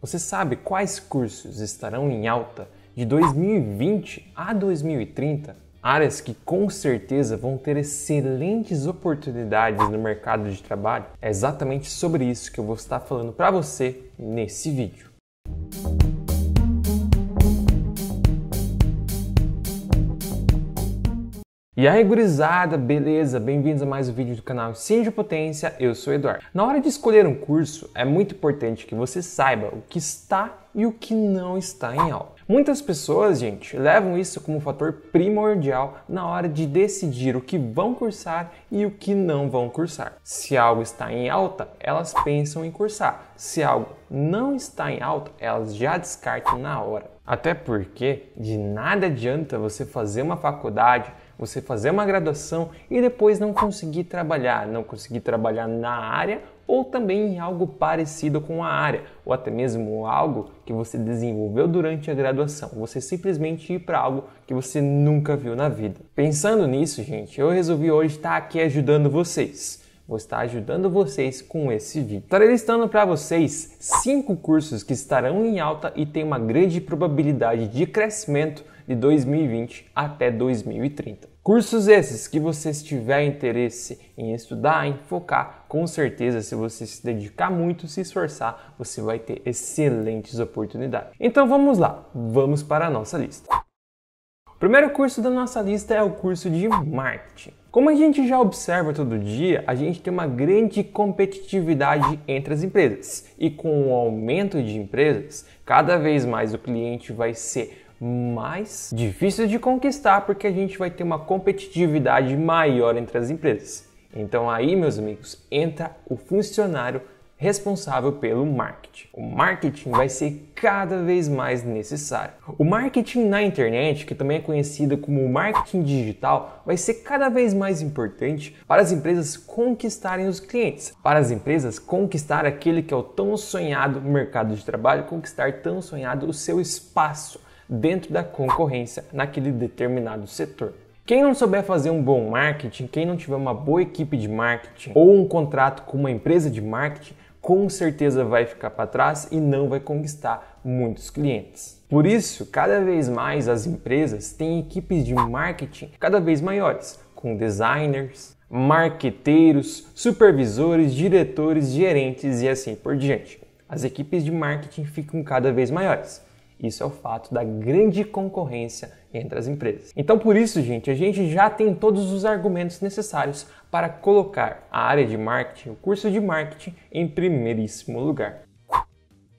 Você sabe quais cursos estarão em alta de 2020 a 2030? Áreas que com certeza vão ter excelentes oportunidades no mercado de trabalho? É exatamente sobre isso que eu vou estar falando para você nesse vídeo. E aí, gurizada, beleza? Bem-vindos a mais um vídeo do canal Sim Potência, eu sou Eduardo. Na hora de escolher um curso, é muito importante que você saiba o que está e o que não está em aula. Muitas pessoas, gente, levam isso como fator primordial na hora de decidir o que vão cursar e o que não vão cursar. Se algo está em alta, elas pensam em cursar. Se algo não está em alta, elas já descartam na hora. Até porque de nada adianta você fazer uma faculdade você fazer uma graduação e depois não conseguir trabalhar, não conseguir trabalhar na área ou também em algo parecido com a área, ou até mesmo algo que você desenvolveu durante a graduação. Você simplesmente ir para algo que você nunca viu na vida. Pensando nisso, gente, eu resolvi hoje estar aqui ajudando vocês vou estar ajudando vocês com esse vídeo. Estarei listando para vocês cinco cursos que estarão em alta e têm uma grande probabilidade de crescimento de 2020 até 2030. Cursos esses que você tiver interesse em estudar, em focar, com certeza se você se dedicar muito, se esforçar, você vai ter excelentes oportunidades. Então vamos lá, vamos para a nossa lista. O primeiro curso da nossa lista é o curso de marketing. Como a gente já observa todo dia, a gente tem uma grande competitividade entre as empresas. E com o aumento de empresas, cada vez mais o cliente vai ser mais difícil de conquistar porque a gente vai ter uma competitividade maior entre as empresas. Então aí, meus amigos, entra o funcionário responsável pelo marketing. O marketing vai ser cada vez mais necessário. O marketing na internet, que também é conhecido como marketing digital, vai ser cada vez mais importante para as empresas conquistarem os clientes, para as empresas conquistar aquele que é o tão sonhado mercado de trabalho, conquistar tão sonhado o seu espaço dentro da concorrência naquele determinado setor. Quem não souber fazer um bom marketing, quem não tiver uma boa equipe de marketing ou um contrato com uma empresa de marketing, com certeza vai ficar para trás e não vai conquistar muitos clientes. Por isso, cada vez mais as empresas têm equipes de marketing cada vez maiores, com designers, marqueteiros, supervisores, diretores, gerentes e assim por diante. As equipes de marketing ficam cada vez maiores. Isso é o fato da grande concorrência entre as empresas. Então, por isso, gente, a gente já tem todos os argumentos necessários para colocar a área de marketing, o curso de marketing, em primeiríssimo lugar.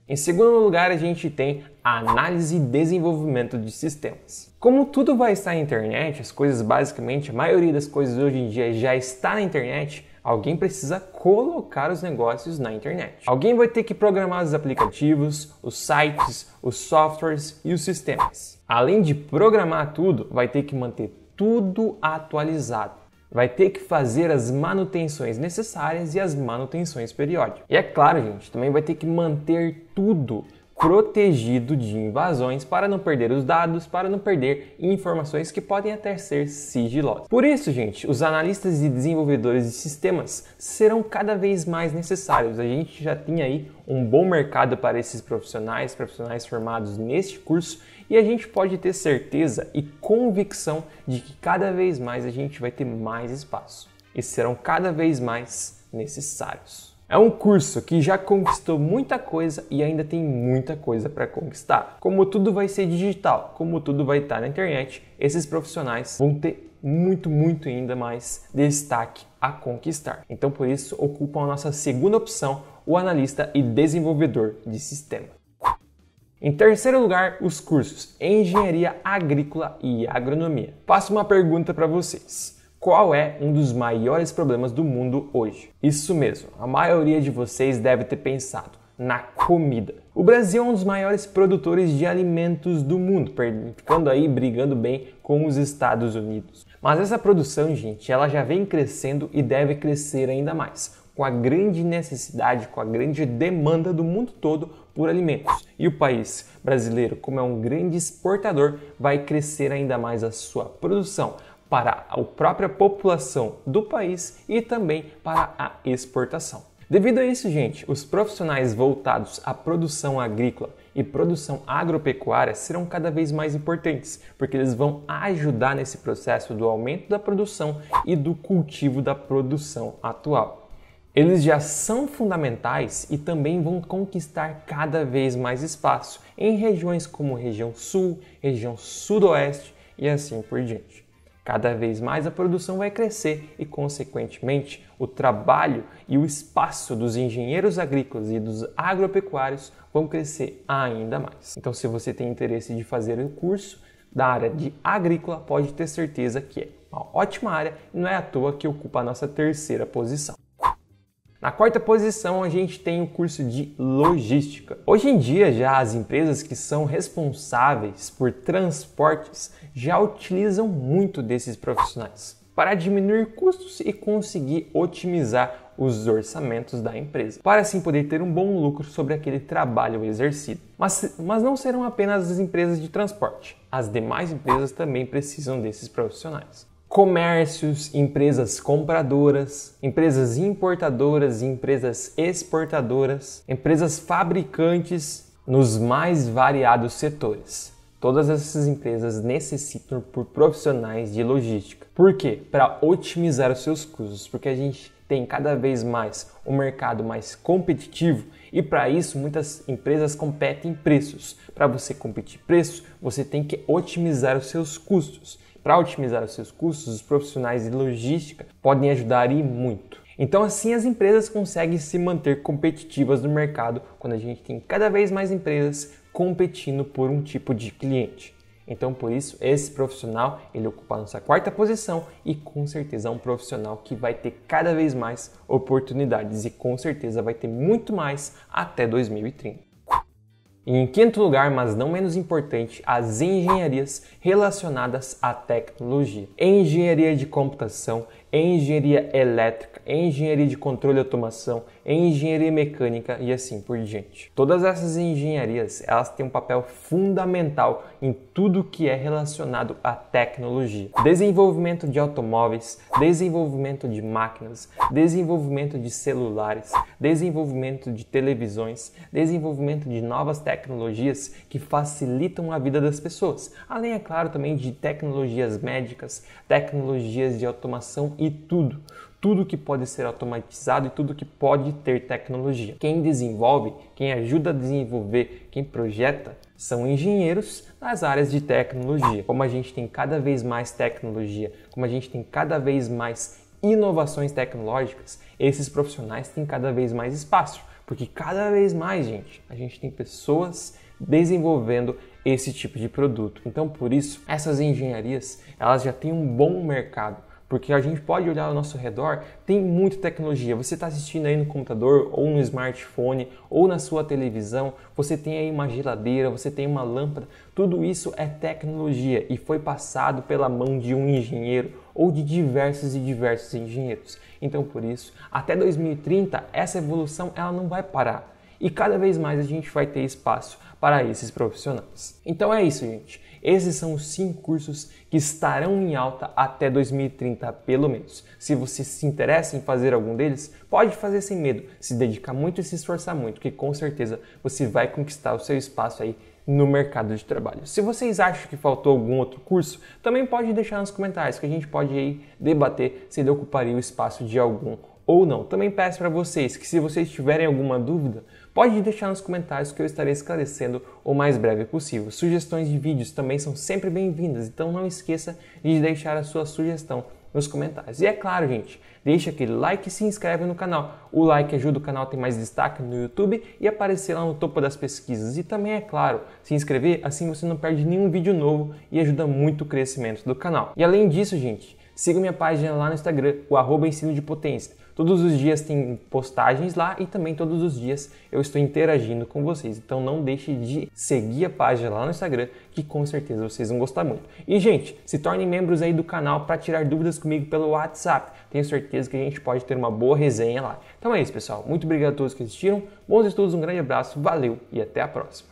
Em segundo lugar, a gente tem a análise e desenvolvimento de sistemas. Como tudo vai estar na internet, as coisas basicamente, a maioria das coisas hoje em dia já está na internet, Alguém precisa colocar os negócios na internet. Alguém vai ter que programar os aplicativos, os sites, os softwares e os sistemas. Além de programar tudo, vai ter que manter tudo atualizado vai ter que fazer as manutenções necessárias e as manutenções periódicas. E é claro, gente, também vai ter que manter tudo protegido de invasões para não perder os dados, para não perder informações que podem até ser sigilosas. Por isso, gente, os analistas e desenvolvedores de sistemas serão cada vez mais necessários. A gente já tem aí um bom mercado para esses profissionais, profissionais formados neste curso, e a gente pode ter certeza e convicção de que cada vez mais a gente vai ter mais espaço e serão cada vez mais necessários. É um curso que já conquistou muita coisa e ainda tem muita coisa para conquistar. Como tudo vai ser digital, como tudo vai estar tá na internet, esses profissionais vão ter muito, muito ainda mais destaque a conquistar. Então, por isso, ocupam a nossa segunda opção, o analista e desenvolvedor de sistema. Em terceiro lugar, os cursos Engenharia Agrícola e Agronomia. Faço uma pergunta para vocês qual é um dos maiores problemas do mundo hoje. Isso mesmo, a maioria de vocês deve ter pensado na comida. O Brasil é um dos maiores produtores de alimentos do mundo, ficando aí brigando bem com os Estados Unidos. Mas essa produção, gente, ela já vem crescendo e deve crescer ainda mais, com a grande necessidade, com a grande demanda do mundo todo por alimentos. E o país brasileiro, como é um grande exportador, vai crescer ainda mais a sua produção, para a própria população do país e também para a exportação. Devido a isso, gente, os profissionais voltados à produção agrícola e produção agropecuária serão cada vez mais importantes, porque eles vão ajudar nesse processo do aumento da produção e do cultivo da produção atual. Eles já são fundamentais e também vão conquistar cada vez mais espaço em regiões como região sul, região sudoeste e assim por diante. Cada vez mais a produção vai crescer e, consequentemente, o trabalho e o espaço dos engenheiros agrícolas e dos agropecuários vão crescer ainda mais. Então, se você tem interesse de fazer o curso da área de agrícola, pode ter certeza que é uma ótima área e não é à toa que ocupa a nossa terceira posição. Na quarta posição, a gente tem o curso de logística. Hoje em dia, já as empresas que são responsáveis por transportes já utilizam muito desses profissionais para diminuir custos e conseguir otimizar os orçamentos da empresa, para assim poder ter um bom lucro sobre aquele trabalho exercido. Mas, mas não serão apenas as empresas de transporte, as demais empresas também precisam desses profissionais comércios, empresas compradoras, empresas importadoras, empresas exportadoras, empresas fabricantes nos mais variados setores. Todas essas empresas necessitam por profissionais de logística. Por quê? Para otimizar os seus custos, porque a gente tem cada vez mais um mercado mais competitivo e para isso muitas empresas competem em preços. Para você competir preço, você tem que otimizar os seus custos. Para otimizar os seus custos, os profissionais de logística podem ajudar e muito. Então, assim, as empresas conseguem se manter competitivas no mercado quando a gente tem cada vez mais empresas competindo por um tipo de cliente. Então, por isso, esse profissional ele ocupa a nossa quarta posição e com certeza é um profissional que vai ter cada vez mais oportunidades e com certeza vai ter muito mais até 2030 em quinto lugar, mas não menos importante, as engenharias relacionadas à tecnologia. Engenharia de computação, em engenharia elétrica, em engenharia de controle e automação, em engenharia mecânica e assim por diante. Todas essas engenharias, elas têm um papel fundamental em tudo que é relacionado à tecnologia. Desenvolvimento de automóveis, desenvolvimento de máquinas, desenvolvimento de celulares, desenvolvimento de televisões, desenvolvimento de novas tecnologias que facilitam a vida das pessoas. Além, é claro, também de tecnologias médicas, tecnologias de automação e tudo. Tudo que pode ser automatizado e tudo que pode ter tecnologia. Quem desenvolve, quem ajuda a desenvolver, quem projeta são engenheiros nas áreas de tecnologia. Como a gente tem cada vez mais tecnologia, como a gente tem cada vez mais inovações tecnológicas, esses profissionais têm cada vez mais espaço, porque cada vez mais, gente, a gente tem pessoas desenvolvendo esse tipo de produto. Então, por isso, essas engenharias, elas já têm um bom mercado porque a gente pode olhar ao nosso redor, tem muita tecnologia. Você está assistindo aí no computador, ou no smartphone, ou na sua televisão, você tem aí uma geladeira, você tem uma lâmpada, tudo isso é tecnologia e foi passado pela mão de um engenheiro ou de diversos e diversos engenheiros. Então, por isso, até 2030, essa evolução ela não vai parar. E cada vez mais a gente vai ter espaço para esses profissionais. Então é isso, gente. Esses são os cinco cursos que estarão em alta até 2030, pelo menos. Se você se interessa em fazer algum deles, pode fazer sem medo, se dedicar muito e se esforçar muito, que com certeza você vai conquistar o seu espaço aí no mercado de trabalho. Se vocês acham que faltou algum outro curso, também pode deixar nos comentários que a gente pode aí debater se ele ocuparia o espaço de algum ou não. Também peço para vocês que se vocês tiverem alguma dúvida, Pode deixar nos comentários que eu estarei esclarecendo o mais breve possível. Sugestões de vídeos também são sempre bem-vindas, então não esqueça de deixar a sua sugestão nos comentários. E é claro, gente, deixa aquele like e se inscreve no canal. O like ajuda o canal a ter mais destaque no YouTube e aparecer lá no topo das pesquisas. E também, é claro, se inscrever, assim você não perde nenhum vídeo novo e ajuda muito o crescimento do canal. E além disso, gente, Siga minha página lá no Instagram, o arroba ensino de potência. Todos os dias tem postagens lá e também todos os dias eu estou interagindo com vocês. Então não deixe de seguir a página lá no Instagram, que com certeza vocês vão gostar muito. E gente, se tornem membros aí do canal para tirar dúvidas comigo pelo WhatsApp. Tenho certeza que a gente pode ter uma boa resenha lá. Então é isso, pessoal. Muito obrigado a todos que assistiram. Bons estudos, um grande abraço, valeu e até a próxima.